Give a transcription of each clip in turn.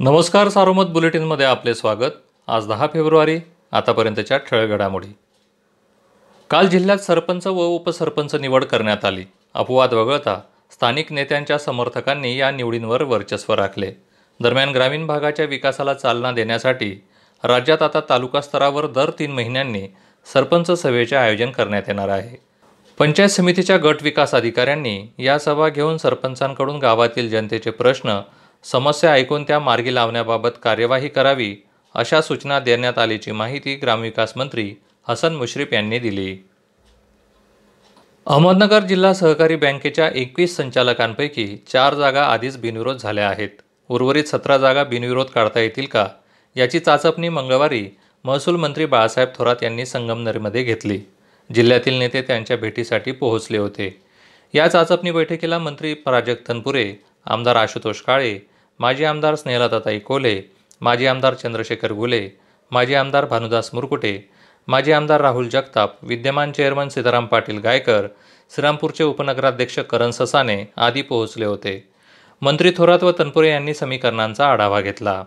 नमस्कार सारोमत बुलेटिनमध्ये आपले स्वागत आज दहा फेब्रुवारी आतापर्यंतच्या ठळगडामोडी काल जिल्ह्यात सरपंच व उपसरपंच निवड करण्यात आली अपवाद वगळता स्थानिक नेत्यांच्या समर्थकांनी या निवडींवर वर्चस्व राखले दरम्यान ग्रामीण भागाच्या विकासाला चालना देण्यासाठी राज्यात आता तालुका स्तरावर दर तीन महिन्यांनी सरपंच सभेचे आयोजन करण्यात येणार आहे पंचायत समितीच्या गट विकास अधिकाऱ्यांनी या सभा घेऊन सरपंचांकडून गावातील जनतेचे प्रश्न समस्या ऐकून त्या मार्गी लावण्याबाबत कार्यवाही करावी अशा सूचना देण्यात आल्याची माहिती ग्रामविकास मंत्री हसन मुश्रीफ यांनी दिली अहमदनगर जिल्हा सहकारी बँकेच्या एकवीस संचालकांपैकी चार जागा आधीच बिनविरोध झाल्या आहेत उर्वरित सतरा जागा बिनविरोध काढता येतील का याची चाचपणी मंगळवारी महसूल मंत्री बाळासाहेब थोरात यांनी संगमनेरमध्ये घेतली जिल्ह्यातील नेते त्यांच्या भेटीसाठी पोहोचले होते या चाचपणी बैठकीला मंत्री प्राजक्तनपुरे तनपुरे आमदार आशुतोष काळे माजी आमदार स्नेहलताताई कोले माजी आमदार चंद्रशेखर गुले माजी आमदार भानुदास मुरकुटे माजी आमदार राहुल जगताप विद्यमान चेअरमन सीताराम पाटील गायकर श्रीरामपूरचे उपनगराध्यक्ष करण ससाने आदी पोहोचले होते मंत्री थोरात व तनपुरे यांनी समीकरणांचा आढावा घेतला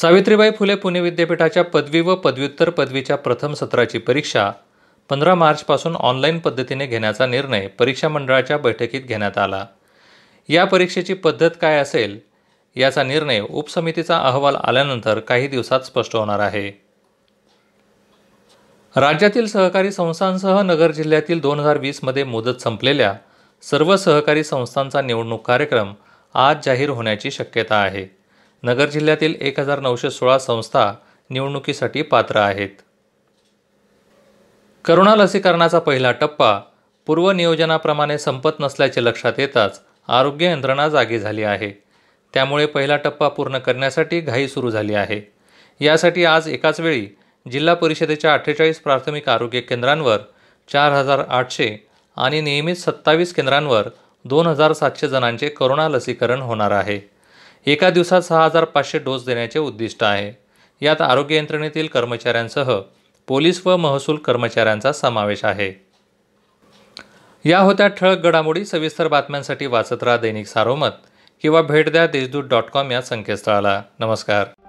सावित्रीबाई फुले पुणे विद्यापीठाच्या पदवी व पदव्युत्तर पदवीच्या प्रथम सत्राची परीक्षा पंधरा मार्चपासून ऑनलाईन पद्धतीने घेण्याचा निर्णय परीक्षा मंडळाच्या बैठकीत घेण्यात आला या परीक्षेची पद्धत काय असेल याचा निर्णय उपसमितीचा अहवाल आल्यानंतर काही दिवसात स्पष्ट होणार आहे राज्यातील सहकारी संस्थांसह नगर जिल्ह्यातील दोन हजार वीसमध्ये मुदत संपलेल्या सर्व सहकारी संस्थांचा निवडणूक कार्यक्रम आज जाहीर होण्याची शक्यता आहे नगर जिल्ह्यातील एक हजार नऊशे सोळा संस्था निवडणुकीसाठी पात्र आहेत करोना लसीकरणाचा पहिला टप्पा पूर्वनियोजनाप्रमाणे संपत नसल्याचे लक्षात येताच आरोग्य यंत्रणा जागी झाली आहे त्यामुळे पहिला टप्पा पूर्ण करण्यासाठी घाई सुरू झाली आहे यासाठी आज एकाच वेळी जिल्हा परिषदेच्या अठ्ठेचाळीस प्राथमिक आरोग्य केंद्रांवर चार हजार आठशे आणि नियमित सत्तावीस केंद्रांवर दोन हजार सातशे जणांचे करोना लसीकरण होणार आहे एका दिवसात सहा हजार पाचशे डोस देण्याचे उद्दिष्ट आहे यात आरोग्य यंत्रणेतील कर्मचाऱ्यांसह पोलीस व महसूल कर्मचाऱ्यांचा समावेश आहे या होत्या ठळक घडामोडी सविस्तर बातम्यांसाठी वाचत राहा दैनिक सारोमत किंवा भेट द्या देशदूत डॉट कॉम या संकेतस्थळाला नमस्कार